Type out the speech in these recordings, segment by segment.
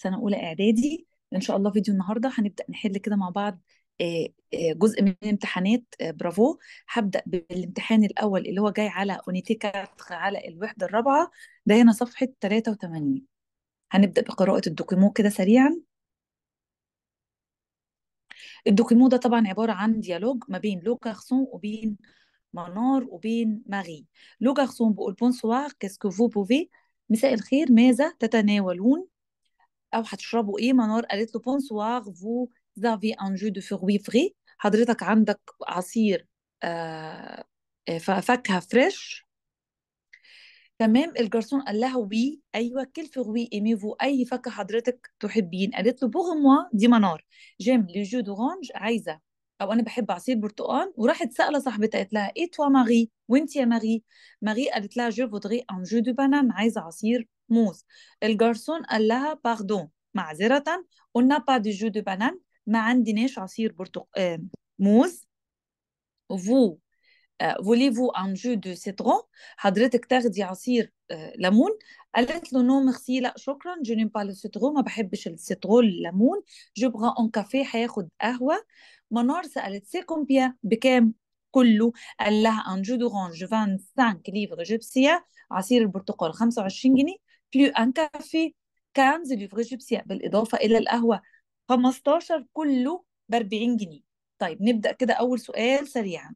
سنه اولى اعدادي ان شاء الله فيديو النهارده هنبدا نحل كده مع بعض آه، آه، جزء من امتحانات آه، برافو هبدا بالامتحان الاول اللي هو جاي على اونيتيكا على الوحده الرابعه ده هنا صفحه 83 هنبدا بقراءه الدوكيمو كده سريعا الدوكيمو ده طبعا عباره عن ديالوج ما بين لو كارسون وبين منار وبين ماغي لو كارسون بيقول بونسوار كيسكو فو بوفي مساء الخير ماذا تتناولون او هتشربوا ايه منار قالت له بونسوار فو زافي ان جو دو فروي فري حضرتك عندك عصير آه, آه، فاكهه فريش تمام الجرسون قال لها وي ايوه كل فروي ايمي فو اي فاكهه حضرتك تحبين قالت له بوغ موا دي منار جيم لي جو دورانج عايزه او انا بحب عصير برتقال وراحت ساله صاحبتها قالت لها اي توا ماري وانت يا ماري ماري قالت لها جو فودري ان جو دو بانان عايزه عصير موز الجارسون قال لها باردون معذرة قلنا با دي جو دو بانان ما عندناش عصير برتق... آه، موز فو فولي فو ان جو دو سيترون حضرتك تاخدي عصير آه، ليمون قالت له نو ميرسي لا شكرا جو نيم با لو سيترون ما بحبش السيترون الليمون جو بغا اون كافي هياخد قهوه منار سالت سي كومبيان بكام كله قال لها ان جو دو رونج 25 ليفر جبسيه عصير البرتقال 25 جنيه بلو ان كافي كانز ليفغ جيبسي بالاضافه الى القهوه 15 كله ب 40 جنيه طيب نبدا كده اول سؤال سريعا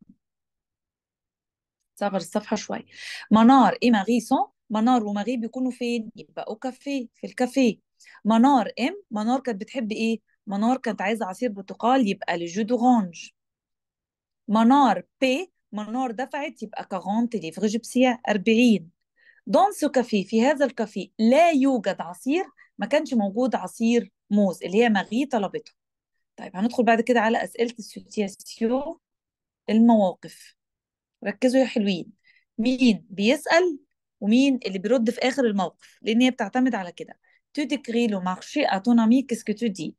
صغر الصفحه شويه منار اي ماغيسون منار وماغي بيكونوا فين يبقى او كافيه في الكافيه منار ام منار كانت بتحب ايه منار كانت عايزه عصير برتقال يبقى لجو دورانج منار بي منار دفعت يبقى 40 ليفغ جيبسي 40 دون كافيه في هذا الكافيه لا يوجد عصير ما كانش موجود عصير موز اللي هي ماغي طلبته طيب هندخل بعد كده على أسئلة السيتياسيون المواقف ركزوا يا حلوين مين بيسأل ومين اللي بيرد في آخر الموقف لأن هي بتعتمد على كده tu décris le marché à ton ami qu'est-ce que tu dis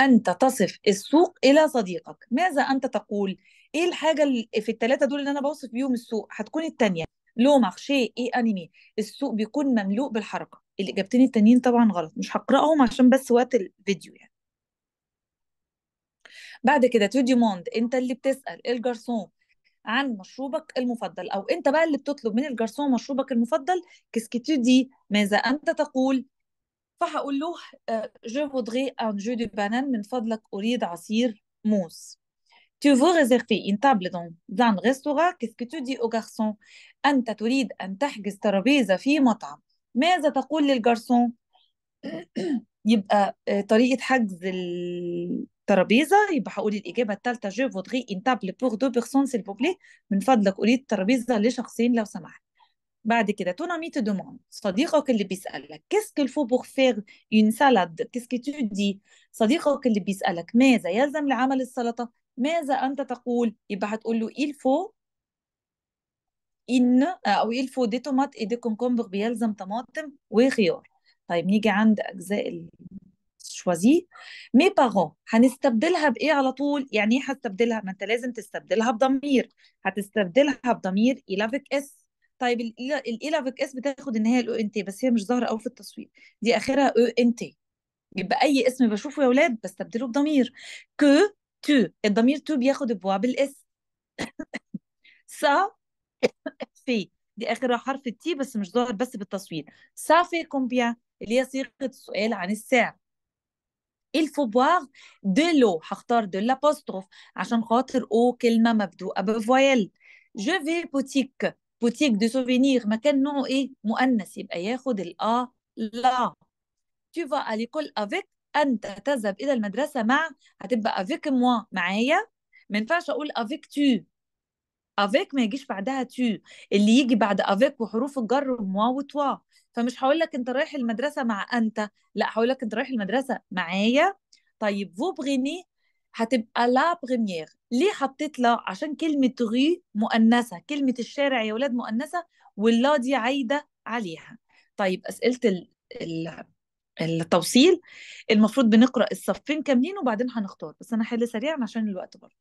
أنت تصف السوق إلى صديقك ماذا أنت تقول إيه الحاجة اللي في الثلاثة دول اللي أنا بوصف بيهم السوق هتكون الثانية لو مارشي اي انيمي السوق بيكون مملوء بالحركه الاجابتين التانيين طبعا غلط مش هقراهم عشان بس وقت الفيديو يعني بعد كده تو ديموند انت اللي بتسال الجرسون عن مشروبك المفضل او انت بقى اللي بتطلب من الجرسون مشروبك المفضل كيسكيتو دي ماذا انت تقول فهقول له جو فودري ان جو دو بانان من فضلك اريد عصير موز Tu veux réserver une table dans un restaurant, qu'est-ce que tu dis au garçon أنت تريد أن تحجز ترابيزة في مطعم ماذا تقول للجارسون يبقى طريقة حجز الترابيزة يبقى هقول الإجابة الثالثة جو فودري إن تابل بور دو بيرسون سيل بوبلي من فضلك أريد ترابيزة لشخصين لو سمحت بعد كده تون امي تو دوموند صديقك اللي بيسألك كيسك الفو بور فيغ اون سالاد كيسك تو دي صديقك اللي بيسألك ماذا يلزم لعمل السلطة ماذا أنت تقول يبقى هتقول له il faut إن آه، أو il faut des tomates et des concombres بيلزم طماطم وخيار طيب نيجي عند أجزاء الشوازي مي بارون هنستبدلها بايه على طول يعني ايه هستبدلها ما انت لازم تستبدلها بضمير هتستبدلها بضمير الافيك اس طيب الالافيك اس بتاخد ان هي الاو ان تي بس هي مش ظاهره قوي في التصوير دي اخرها او ان تي يبقى اي اسم بشوفه يا اولاد بستبدله بضمير كو تو الضمير تو بياخد بوا بالاس سا في دي اخر حرف التي بس مش ظاهر بس بالتصوير سا في كومبيان اللي هي صيغه السؤال عن السعر il faut boire de l'eau هختار de l'apostrophe عشان خاطر او كلمه مبدوءه بفويل je vais boutique boutique de souvenir مكان نوعه ايه مؤنث يبقى ياخد الا لا tu vas à l'école avec أنت تذهب إلى المدرسة مع هتبقى افيك موا معايا ما ينفعش أقول افيك تو افيك ما يجيش بعدها تو اللي يجي بعد افيك وحروف الجر موا وتوا فمش هقول لك انت رايح المدرسه مع انت لا هقول لك انت رايح المدرسه معايا طيب فو بغيني هتبقى لا بريمير ليه حطيت لا عشان كلمه غي مؤنثه كلمه الشارع يا ولاد مؤنثه واللا دي عايده عليها طيب اسئله ال... التوصيل المفروض بنقرا الصفين كاملين وبعدين هنختار بس انا حل سريعا عشان الوقت برضه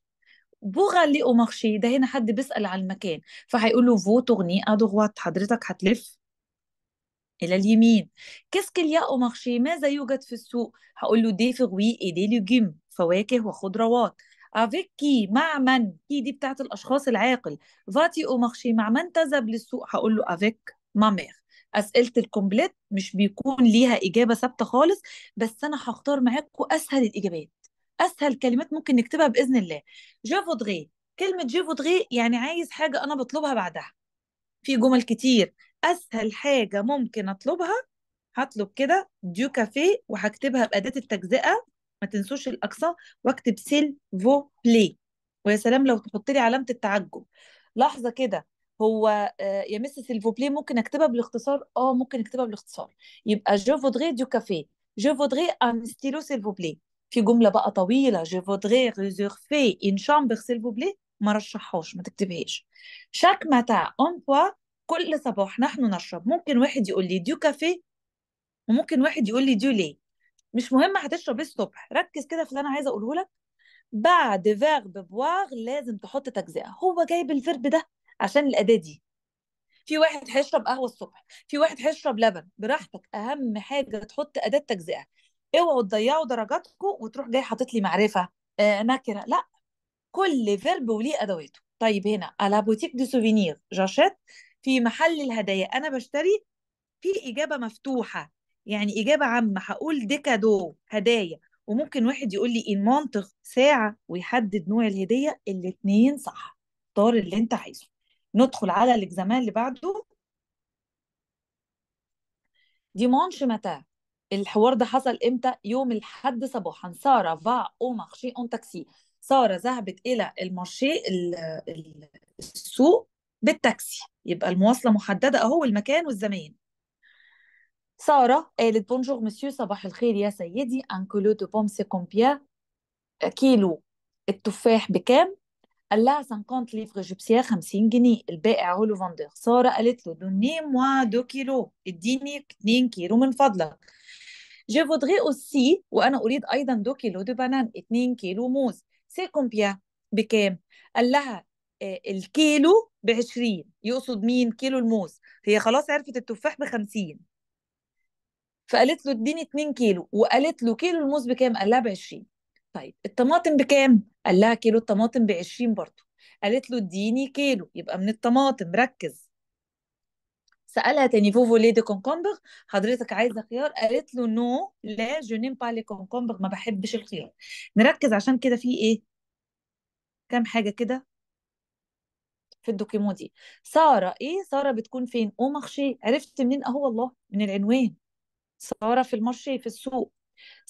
بوغا لي مارشي ده هنا حد بيسال على المكان فهيقول له فو تغني ادوغوات حضرتك هتلف الى اليمين كاسكيل يا او مارشي ماذا يوجد في السوق هقول له دي فغوي اي دي ليجيم فواكه وخضروات افيك كي مع من كي دي بتاعت الاشخاص العاقل فاتي او مارشي مع من تذهب للسوق هقول له افيك ما مير اسئله الكومبليت مش بيكون ليها اجابه ثابته خالص بس انا هختار معاكم اسهل الاجابات اسهل كلمات ممكن نكتبها باذن الله دغي كلمه دغي يعني عايز حاجه انا بطلبها بعدها في جمل كتير اسهل حاجه ممكن اطلبها هطلب كده ديو كافيه وهكتبها باداه التجزئه ما تنسوش الاقصى واكتب سيل فو بلي ويا سلام لو تحط لي علامه التعجب لحظه كده هو آه، يا مس سيلفوبلي ممكن اكتبها بالاختصار اه ممكن اكتبها بالاختصار يبقى جو فودري دو كافيه جو فودري ان ستيلو سيلفوبلي في جمله بقى طويله جو فودري ريزيرفي ان شامبر سيلفوبلي ما رشحهاش ما تكتبهاش شاك ماتا اون بوا كل صباح نحن نشرب ممكن واحد يقول لي ديو كافيه وممكن واحد يقول لي ديو ليه مش مهم هتشرب ايه الصبح ركز كده في اللي انا عايزه اقوله لك بعد فيرب بواغ لازم تحط تجزئه هو جايب الفيرب ده عشان الاداه دي في واحد هيشرب قهوه الصبح في واحد هيشرب لبن براحتك اهم حاجه تحط اداه تجزئه اوعوا تضيعوا درجاتكم وتروح جاي حاطط لي معرفه آه نكره لا كل فيرب وليه ادواته طيب هنا على بوتيك دي سوفينير جاشيت في محل الهدايا انا بشتري في اجابه مفتوحه يعني اجابه عامه هقول ديكادو هدايا وممكن واحد يقول لي المنطق ساعه ويحدد نوع الهديه الاثنين صح اختار اللي انت عايزه ندخل على الاكزامان اللي بعده ديمونش متى الحوار ده حصل امتى يوم الحد صباحا ساره فا او مارشي اون تاكسي ساره ذهبت الى المارشي السوق بالتاكسي يبقى المواصله محدده اهو المكان والزمان ساره قالت بونجور مسيو صباح الخير يا سيدي ان كيلو دو بوم سي كومبيا كيلو التفاح بكام قال لها 50 ليفر جبسيه 50 جنيه البائع هو لو فاندور ساره قالت له دوني موا دو كيلو اديني 2 كيلو من فضلك جو فودغي اوسي وانا اريد ايضا دو كيلو دو بانان 2 كيلو موز سي كومبيا بكام قال لها آه، الكيلو ب 20 يقصد مين كيلو الموز هي خلاص عرفت التفاح ب 50 فقالت له اديني 2 كيلو وقالت له كيلو الموز بكام قال لها ب 20 طيب الطماطم بكام قال لها كيلو الطماطم ب 20 برضه قالت له اديني كيلو يبقى من الطماطم ركز سالها تاني فوفو ليه دي كونكومبر حضرتك عايزه خيار قالت له نو لا جو نيم با لي كونكومبر ما بحبش الخيار نركز عشان كده في ايه كام حاجه كده في الدوكيمو دي ساره ايه ساره بتكون فين او مارشي عرفت منين اهو والله من العنوان ساره في المارشي في السوق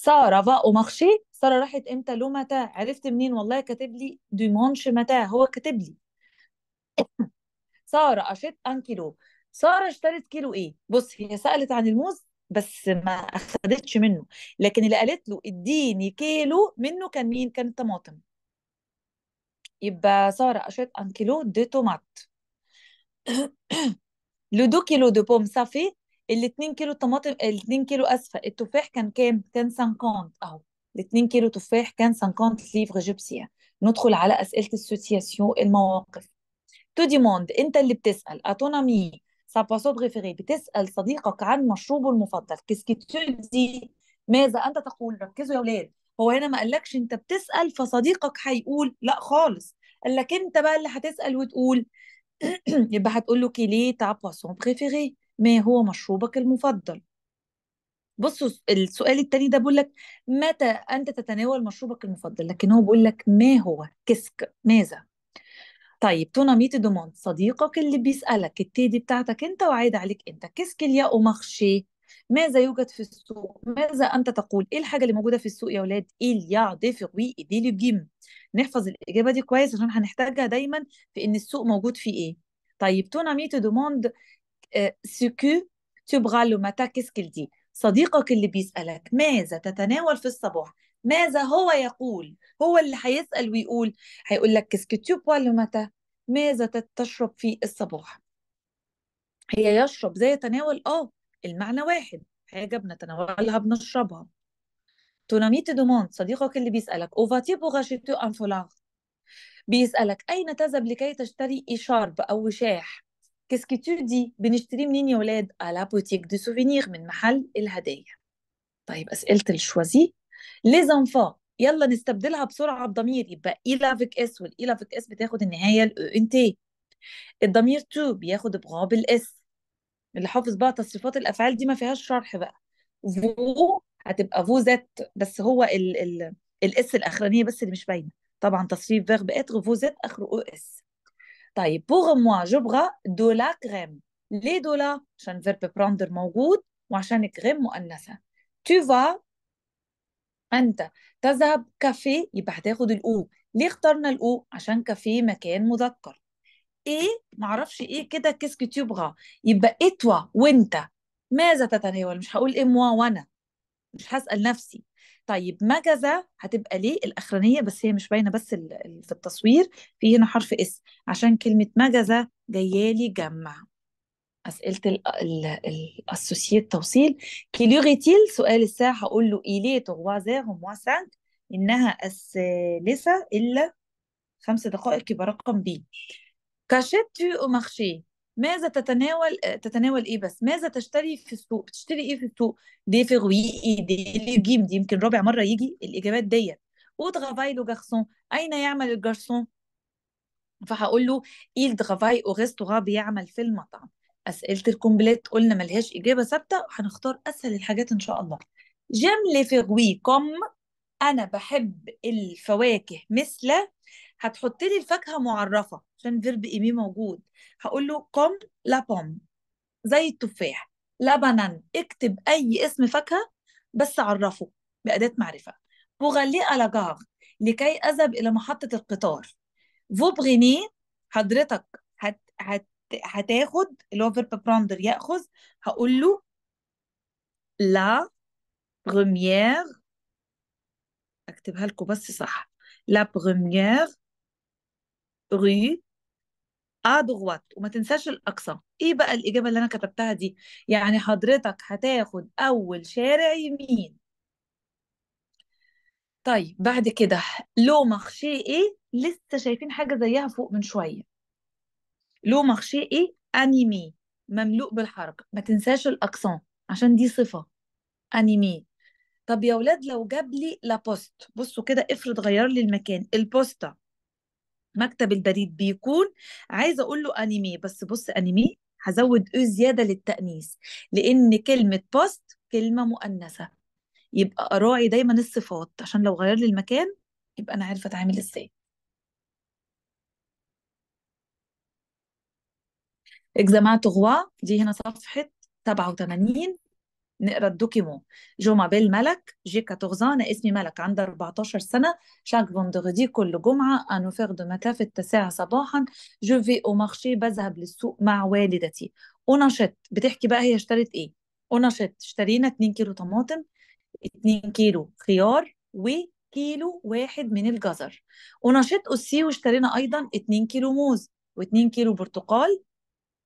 ساره فاو مارشي ساره راحت امتى لو متى عرفت منين والله كاتب لي مونش متى هو كاتب لي ساره اشت ان كيلو ساره اشترت كيلو ايه بص هي سالت عن الموز بس ما اخدتش منه لكن اللي قالت له اديني كيلو منه كان مين كان الطماطم يبقى ساره اشت ان كيلو دي تومات لو دو كيلو دو بوم صافي ال 2 كيلو طماطم ال 2 كيلو اسفه التفاح كان كام؟ كان 50 اهو ال 2 كيلو تفاح كان 50 ليفغ جيبسيان ندخل على اسئله السوسياسيون المواقف تو ديموند انت اللي بتسال امي سا باسو بريفيري بتسال صديقك عن مشروبه المفضل كيسكي دي ماذا انت تقول ركزوا يا اولاد هو هنا ما قالكش انت بتسال فصديقك هيقول لا خالص قال لك انت بقى اللي هتسال وتقول يبقى هتقول له كيلي تا باسو بريفيري ما هو مشروبك المفضل بصوا السؤال التاني ده بيقول لك متى أنت تتناول مشروبك المفضل لكن هو بيقول لك ما هو كسك ماذا طيب تونا ميت دومون صديقك اللي بيسألك التيدي بتاعتك أنت وعايد عليك أنت كسك اليا ومخشي ماذا يوجد في السوق ماذا أنت تقول إيه الحاجة اللي موجودة في السوق يا ولاد إيه اليا دي وي دي جيم؟ نحفظ الإجابة دي كويس عشان هنحتاجها دايما في إن السوق موجود فيه إيه طيب تونا ميت دوموند سكو تبغى متى كيسكيل دي صديقك اللي بيسألك ماذا تتناول في الصباح ماذا هو يقول هو اللي هيسأل ويقول هيقول لك لو متى ماذا تشرب في الصباح هي يشرب زي يتناول اه المعنى واحد حاجة بنتناولها بنشربها تونامي دوموند صديقك اللي بيسألك أوفاتي بوغاشيتو أنفولاغ بيسألك أين تذهب لكي تشتري إشارب أو وشاح quest دي que بنشتري منين يا ولاد على لا بوتيك de سوفينير من محل الهدايا طيب أسئلة الشوازي لي enfants يلا نستبدلها بسرعة بضمير يبقى اي e لافك إس والاي e لافك إس بتاخد النهاية ال إن e تي الضمير تو بياخد بغاب الإس اللي حافظ بقى تصريفات الأفعال دي ما فيهاش شرح بقى فو هتبقى فو زت بس هو ال ال الإس الأخرانية بس اللي مش باينة طبعا تصريف فيرب إتر فو زت آخره أو إس طيب بوغ موا جبغى دولا كريم لي دولا عشان فيرب براندر موجود وعشان كريم مؤنثة تو فا أنت تذهب كافيه يبقى هتاخد الأو ليه اخترنا الأو عشان كافيه مكان مذكر إيه معرفش إيه كده كيسك بغا يبقى إتوا إيه وأنت ماذا تتناول مش هقول إيه موا وأنا مش هسأل نفسي طيب مجزة هتبقى ليه الأخرانية بس هي مش باينة بس في التصوير في هنا حرف اس عشان كلمة مجزة جايالي جمع أسئلة الاسوسيه توصيل كيلوغيتيل سؤال الساعة هقول له ايلي تغوا زاغ سانك إنها الثالثة إلا خمس دقائق يبقى رقم بي كاشيت تو مارشي ماذا تتناول تتناول ايه بس ماذا تشتري في السوق بتشتري ايه في السوق دي فيغويقي دي جيم دي يمكن رابع مره يجي الاجابات ديت او ترافاي لو جارسون اين يعمل الجارسون فهقول له ايل ترافاي او ريستورا بيعمل في المطعم اسئله الكومبليت قلنا ملهاش اجابه ثابته وهنختار اسهل الحاجات ان شاء الله جيم لي فيغوي كوم انا بحب الفواكه مثل هتحط لي الفاكهه معرفه عشان فيرب ايمي موجود هقول له قم لا بوم زي التفاح لبنا اكتب اي اسم فاكهه بس عرفه باداه معرفه بوغالي الاجاغ لكي اذهب الى محطه القطار فو بغيني حضرتك هت هت هتاخد اللي هو فيرب براندر ياخذ هقول له لا بروميير اكتبها لكم بس صح لا بروميير ا ادغوات آه، وما تنساش الاقصى ايه بقى الاجابه اللي انا كتبتها دي يعني حضرتك هتاخد اول شارع يمين طيب بعد كده لو مخشي ايه لسه شايفين حاجه زيها فوق من شويه لو مخشي ايه انيمي مملوء بالحركه ما تنساش الاكسون عشان دي صفه انيمي طب يا ولاد لو جاب لي لابوست بصوا كده افرض غير لي المكان البوستا مكتب البريد بيكون عايزه اقول له انيمي بس بص انيمي هزود او زياده للتانيث لان كلمه بوست كلمه مؤنثه يبقى اراعي دايما الصفات عشان لو غير لي المكان يبقى انا عارفه اتعامل ازاي اجزامات غوا دي هنا صفحه 87 نقرا الدوكيمون جمعة بالملك جيكا تغزان اسمي ملك عنده 14 سنة شاك فوندغدي كل جمعة أنو فيغ دو في التاسعة صباحا جو في أو مارشي بذهب للسوق مع والدتي ونشط بتحكي بقى هي اشترت إيه ونشط اشترينا 2 كيلو طماطم 2 كيلو خيار وكيلو واحد من الجزر ونشط أسي واشترينا أيضا 2 كيلو موز و2 كيلو برتقال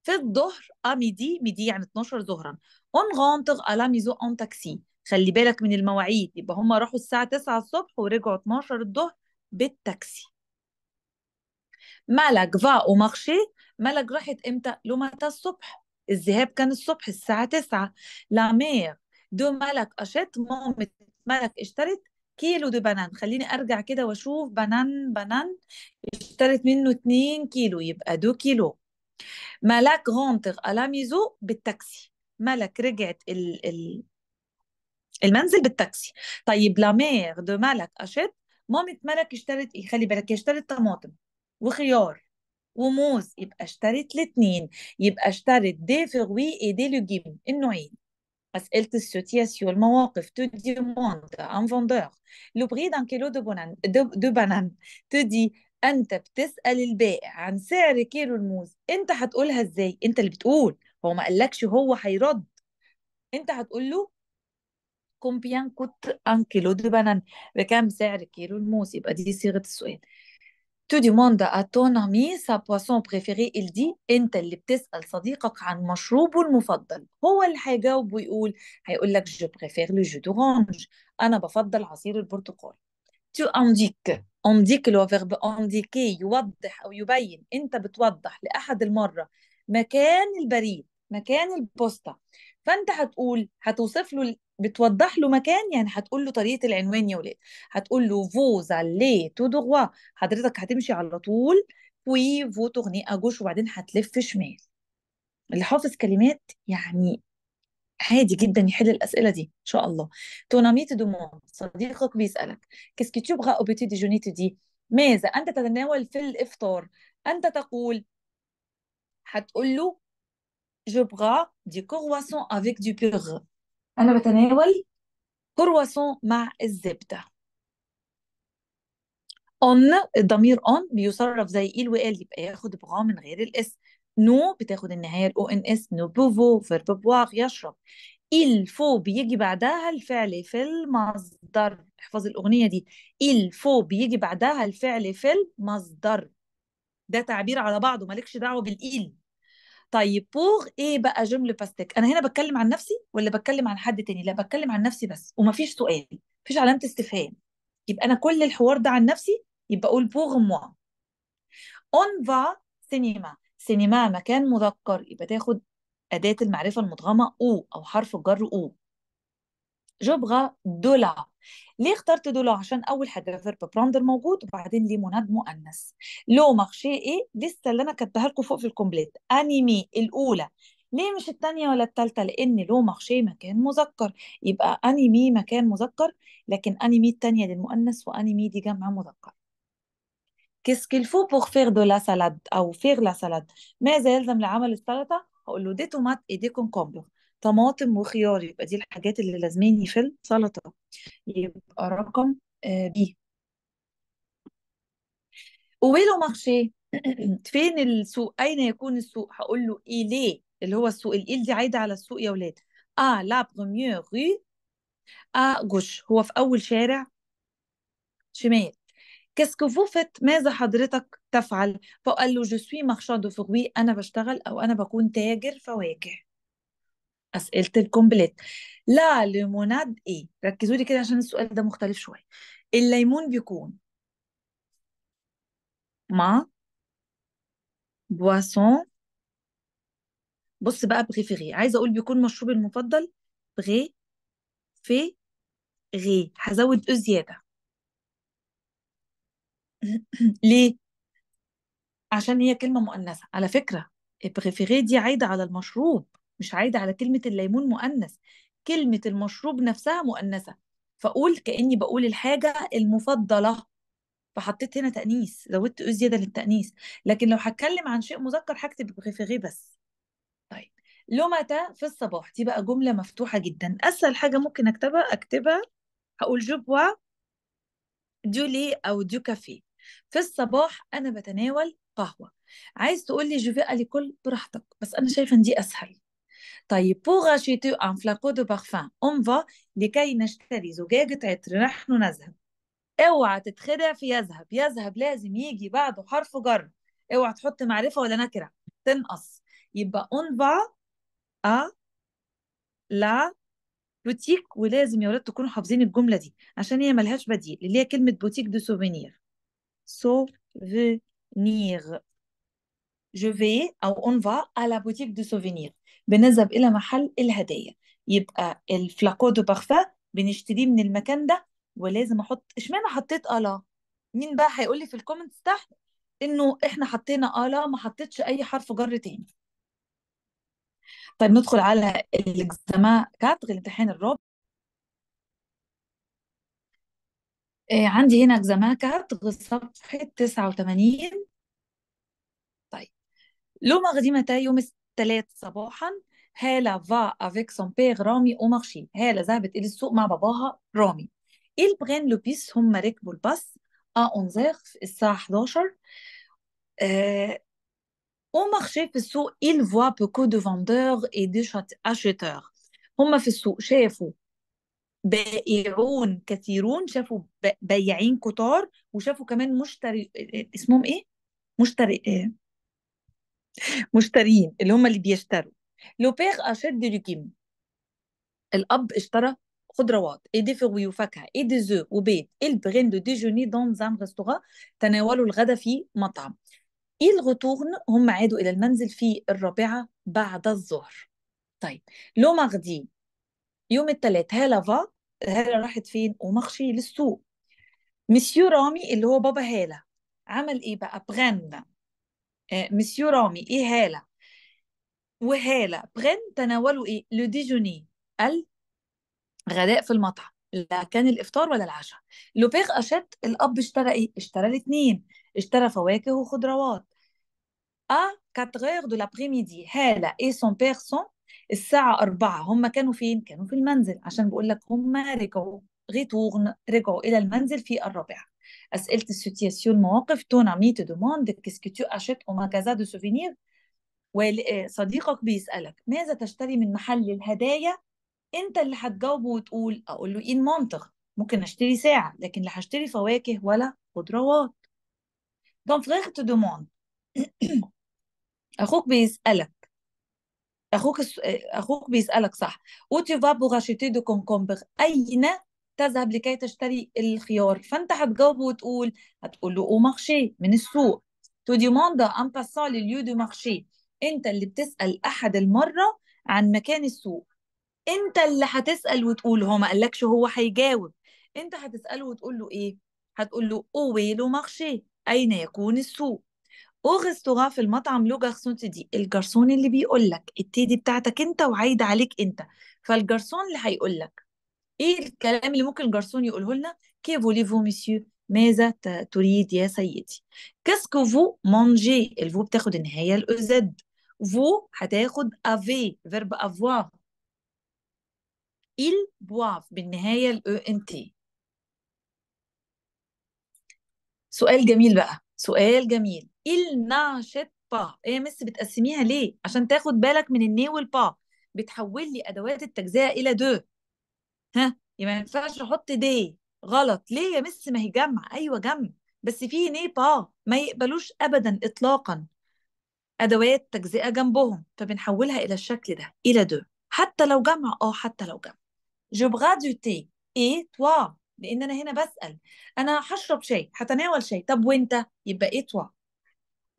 في الظهر ا آه، ميدي ميدي يعني 12 ظهرا اون غونتغ الا ميزو اون تاكسي خلي بالك من المواعيد يبقى هم راحوا الساعة 9 الصبح ورجعوا 12 الظهر بالتاكسي مالك فا مارشي مالك راحت امتى لومتا الصبح الذهاب كان الصبح الساعة 9 لا مير دو مالك أشت مام مالك اشترت كيلو دو بنان خليني أرجع كده وأشوف بنان بنان اشترت منه 2 كيلو يبقى دو كيلو مالك غونتر ألا ميزو بالتاكسي ملك رجعت ال ال المنزل بالتاكسي طيب لا مير دو ملك اشد مامة ملك اشترت ايه خلي بالك اشترت طماطم وخيار وموز يبقى اشترت الاثنين يبقى اشترت دي فروي اي دي لوجيم النوعين أسئلة السوتياسيون المواقف تو دي موند ان فوندور لو بري دان كيلو دو بونان دو, بانان تو تدي أنت بتسأل البائع عن سعر كيلو الموز أنت هتقولها إزاي أنت اللي بتقول هو ما قالكش هو هيرد انت هتقول له كومبيان كوت ان كيلو دو بانان بكام سعر كيلو الموز يبقى دي صيغه السؤال تو ديموندا ا تون امي سا بواسون بريفيري il دي انت اللي بتسال صديقك عن مشروبه المفضل هو اللي هيجاوب ويقول هيقول لك جو بريفير لو جو دورانج انا بفضل عصير البرتقال تو انديك انديك لو هو فيرب انديكي يوضح او يبين انت بتوضح لاحد المره مكان البريد مكان البوستة فأنت هتقول هتوصف له بتوضح له مكان يعني هتقول له طريقة العنوان يا ولاد هتقول له فوز عليه تو دوغوا حضرتك هتمشي على طول بوي فو تغني أجوش وبعدين هتلف شمال اللي حافظ كلمات يعني عادي جدا يحل الأسئلة دي إن شاء الله توناميت دومون صديقك بيسألك كيسكي تبغى أو بيتي ديجوني تدي ماذا أنت تتناول في الإفطار أنت تقول هتقول له جو بغا دي كرواسون افيك دو بيغ انا بتناول كرواسون مع الزبده اون الضمير اون بيصرف زي ايل وقال يبقى ياخد بغا من غير الاس نو بتاخد النهايه الاو ان اس نو بوفو فيرب بواغ يشرب il فو بيجي بعدها الفعل في المصدر احفظ الأغنية دي il فو بيجي بعدها الفعل في المصدر ده تعبير على بعضه مالكش دعوه بالقيل طيب بوغ ايه بقى جمل باستيك انا هنا بتكلم عن نفسي ولا بتكلم عن حد تاني لا بتكلم عن نفسي بس ومفيش سؤال مفيش علامه استفهام يبقى انا كل الحوار ده عن نفسي يبقى اقول بوغ موا اون فا سينما سينما مكان مذكر يبقى تاخد اداه المعرفه المدغمه او او حرف الجر او جبغى دولا ليه اخترت دول عشان اول حاجه فيرب براندر موجود وبعدين ليه مناد مؤنث لو مخشيه ايه لسه اللي انا كاتبها لكم فوق في الكومبليت انيمي الاولى ليه مش التانية ولا التالتة لأن لو مخشي مكان مذكر يبقى أنيمي مكان مذكر لكن أنيمي التانية للمؤنث وأنيمي دي جمع مذكر كيس كيل فو بوغ فيغ دو لا سالاد أو فيغ لا سالاد ماذا يلزم لعمل السلطة؟ هقول له دي تومات إيديكم كونكومبر طماطم وخيار يبقى دي الحاجات اللي لازماني في السلطة يبقى رقم بي أويلو مارشي فين السوق أين يكون السوق هقول له إيه، ليه اللي هو السوق الإيل دي عايدة على السوق يا ولاد آ آه، لا بروميير ري آ جوش هو في أول شارع شمال كاسكو فو فيت ماذا حضرتك تفعل فقال له جو سوي مارشان دو فروي أنا بشتغل أو أنا بكون تاجر فواكه اسئله الكومبليت لا ليموناد ايه ركزوا لي كده عشان السؤال ده مختلف شويه الليمون بيكون ما بواسون بص بقى غي عايزه اقول بيكون مشروبي المفضل بغي في غي هزود او زياده ليه عشان هي كلمه مؤنثه على فكره بريفيري دي عايده على المشروب مش عايدة على كلمة الليمون مؤنث كلمة المشروب نفسها مؤنثة فأقول كأني بقول الحاجة المفضلة فحطيت هنا تأنيث زودت أو زيادة للتأنيث لكن لو هتكلم عن شيء مذكر هكتب غي بس طيب متى في الصباح دي بقى جملة مفتوحة جدا أسهل حاجة ممكن أكتبها أكتبها هقول جوبوا دو لي أو دو كافيه في الصباح أنا بتناول قهوة عايز تقول لي جوفي كل براحتك بس أنا شايفة إن دي أسهل طيب بوغ اشيتو ان فلاكو دو بارفان اون فا لكي نشتري زجاجة عطر نحن نذهب اوعى تتخدع في يذهب يذهب لازم يجي بعده حرف جر اوعى تحط معرفة ولا نكرة تنقص يبقى اون فا ا لا بوتيك ولازم يا ولاد تكونوا حافظين الجملة دي عشان هي ملهاش بديل اللي هي كلمة بوتيك دو سوفينير سوفينير je vais او on va à la boutique de souvenirs بنذهب إلى محل الهدايا يبقى الفلاكو دو بارفان بنشتريه من المكان ده ولازم أحط إشمعنى حطيت ألا؟ مين بقى هيقول لي في الكومنتس تحت إنه إحنا حطينا ألا ما حطيتش أي حرف جر تاني طيب ندخل على الإكزاما كاتغ الامتحان الرابع آه، عندي هنا إكزاما كاتغ صفحة 89 طيب لو مغدي متى يوم الثلاث صباحا هالة فا افيك سون بيغ رامي او مارشي هالة ذهبت إلى السوق مع باباها رامي ايل بغين لو بيس هم ركبوا الباص à 11 الساعة 11 آه au في السوق ايل فوا بوكو de اي et de اشيتور هم في السوق شافوا بائعون كثيرون شافوا بياعين كتار وشافوا كمان مشتري آه، آه، اسمهم ايه مشتري آه، مشترين اللي هم اللي بيشتروا لوبير اشيت دي ليكيم الاب اشترى خضروات اي دي فروي وفاكهه اي دي زو وبيض إيه البرين دو ديجوني دون ان ريستوران تناولوا الغداء في مطعم ايل غوتورن هم عادوا إلى المنزل في الرابعة بعد الظهر طيب لو مغدي يوم الثلاث هالا فا هالا راحت فين ومخشي للسوق مسيو رامي اللي هو بابا هالة عمل ايه بقى بغنى مسيو آه، رامي ايه هالة وهالة بغن تناولوا إيه لو ديجوني الغداء في المطعم لا كان الافطار ولا العشاء لو بيغ اشت الاب اشترى ايه اشترى الاثنين اشترى فواكه وخضروات ا 4 دو لابريميدي ميدي هالة اي سون بيغ سون الساعة أربعة هم كانوا فين؟ كانوا في المنزل عشان بقول لك هم رجعوا ريتورن رجعوا إلى المنزل في الرابعة اسئله السيتياسيون المواقف تون تو دوموند كيسكو تو اشيت او ماكازا دو سوفينير وصديقك آه، بيسالك ماذا تشتري من محل الهدايا انت اللي هتجاوبه وتقول اقول له ان منطق ممكن اشتري ساعه لكن لا هشتري فواكه ولا خضروات دون فريغ تو دوموند اخوك بيسالك اخوك آه، اخوك بيسالك صح اوتي فابو غاشيتي دو كونكومبر اين تذهب لكي تشتري الخيار فانت هتجاوبه وتقول هتقول له او مارشي من السوق تو ديموندا ان باسون لليو دو مارشي انت اللي بتسال احد المره عن مكان السوق انت اللي هتسال وتقول هو ما قالكش هو هيجاوب انت هتساله وتقول له ايه هتقول له او وي لو مارشي اين يكون السوق او ريستوران في المطعم لو جارسون دي الجرسون اللي بيقول لك التيدي بتاعتك انت وعايد عليك انت فالجرسون اللي هيقول لك ايه الكلام اللي ممكن الجرسون يقوله لنا كي فو ميسيو ماذا تريد يا سيدي كاسكو فو مانجي الفو بتاخد النهايه زد فو e هتاخد افي فيرب افوار il بواف بالنهاية ان تي e سؤال جميل بقى سؤال جميل il ناشت با ايه يا مس بتقسميها ليه عشان تاخد بالك من الني والبا بتحول لي ادوات التجزئه الى دو ها يبقى ما ينفعش احط دي غلط ليه يا مس ما هي جمع ايوه جمع بس في ني با ما يقبلوش ابدا اطلاقا ادوات تجزئه جنبهم فبنحولها الى الشكل ده الى دو حتى لو جمع اه حتى لو جمع جو دو تي اي توا لان انا هنا بسال انا هشرب شاي هتناول شاي طب وانت يبقى ايه توا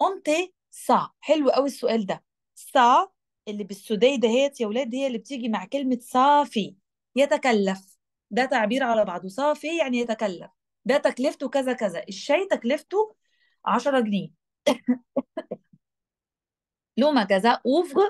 انت سا حلو قوي السؤال ده سا اللي بالسوداي دهيت يا ولاد هي اللي بتيجي مع كلمه صافي يتكلف ده تعبير على بعضه صافي يعني يتكلف ده تكلفته كذا كذا الشاي تكلفته 10 جنيه لوما كذا اوفغ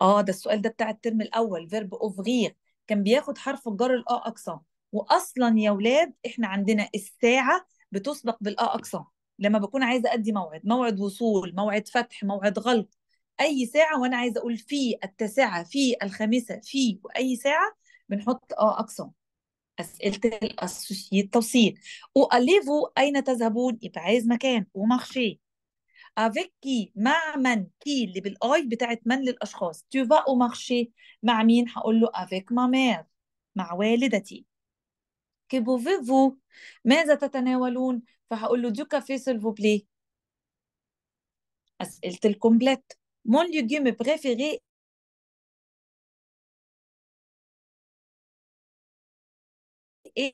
اه ده السؤال ده بتاع الترم الاول فيرب اوفغير كان بياخد حرف الجر الا آه اقصى واصلا يا ولاد احنا عندنا الساعه بتسبق بالا آه اقصى لما بكون عايزه ادي موعد موعد وصول موعد فتح موعد غلط اي ساعه وانا عايزه اقول في التاسعه في الخامسه في واي ساعه بنحط اه اكسون أسئلة الأسوشيت توصيل وأليفو أين تذهبون يبقى عايز مكان ومارشي افيك كي مع من كي اللي بالاي بتاعت من للاشخاص تو فا او مارشي مع مين هقول له افيك ما مير مع والدتي كي بوفي فو ماذا تتناولون فهقول له دو كافي سيلفو بلي اسئله الكومبليت مون ليجيم بريفيري it